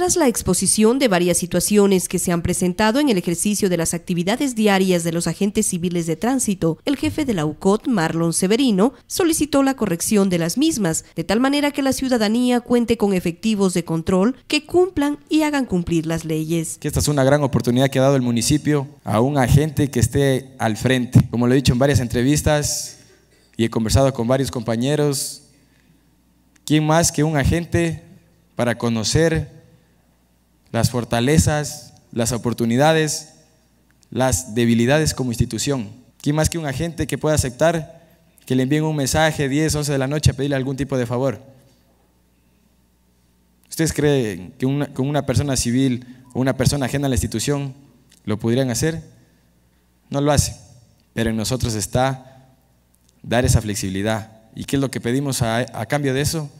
tras la exposición de varias situaciones que se han presentado en el ejercicio de las actividades diarias de los agentes civiles de tránsito, el jefe de la UCOT, Marlon Severino, solicitó la corrección de las mismas, de tal manera que la ciudadanía cuente con efectivos de control que cumplan y hagan cumplir las leyes. Esta es una gran oportunidad que ha dado el municipio a un agente que esté al frente. Como lo he dicho en varias entrevistas y he conversado con varios compañeros, ¿quién más que un agente para conocer las fortalezas, las oportunidades, las debilidades como institución. ¿Quién más que un agente que pueda aceptar que le envíen un mensaje 10, 11 de la noche a pedirle algún tipo de favor? ¿Ustedes creen que con una persona civil o una persona ajena a la institución lo podrían hacer? No lo hace, pero en nosotros está dar esa flexibilidad. ¿Y qué es lo que pedimos a cambio de eso?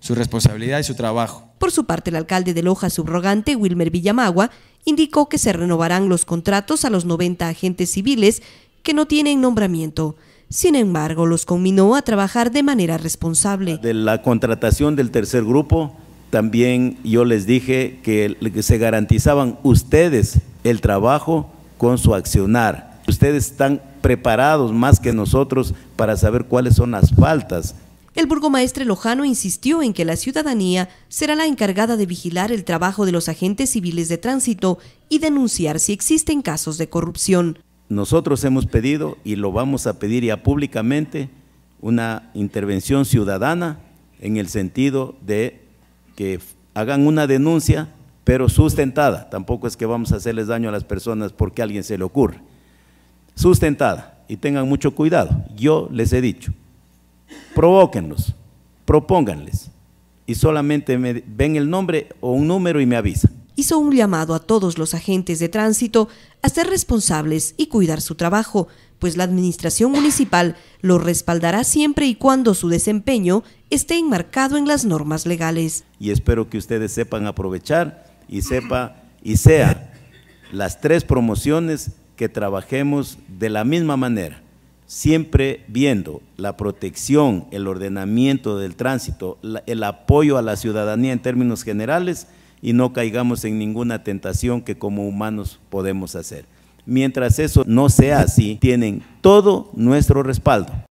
Su responsabilidad y su trabajo. Por su parte, el alcalde de Loja subrogante, Wilmer Villamagua, indicó que se renovarán los contratos a los 90 agentes civiles que no tienen nombramiento. Sin embargo, los conminó a trabajar de manera responsable. De la contratación del tercer grupo, también yo les dije que se garantizaban ustedes el trabajo con su accionar. Ustedes están preparados más que nosotros para saber cuáles son las faltas el burgomaestre Lojano insistió en que la ciudadanía será la encargada de vigilar el trabajo de los agentes civiles de tránsito y denunciar si existen casos de corrupción. Nosotros hemos pedido y lo vamos a pedir ya públicamente una intervención ciudadana en el sentido de que hagan una denuncia pero sustentada, tampoco es que vamos a hacerles daño a las personas porque a alguien se le ocurre, sustentada y tengan mucho cuidado, yo les he dicho, provóquenlos, propónganles y solamente me ven el nombre o un número y me avisan. Hizo un llamado a todos los agentes de tránsito a ser responsables y cuidar su trabajo, pues la administración municipal lo respaldará siempre y cuando su desempeño esté enmarcado en las normas legales. Y espero que ustedes sepan aprovechar y sepa y sea las tres promociones que trabajemos de la misma manera siempre viendo la protección, el ordenamiento del tránsito, el apoyo a la ciudadanía en términos generales y no caigamos en ninguna tentación que como humanos podemos hacer. Mientras eso no sea así, tienen todo nuestro respaldo.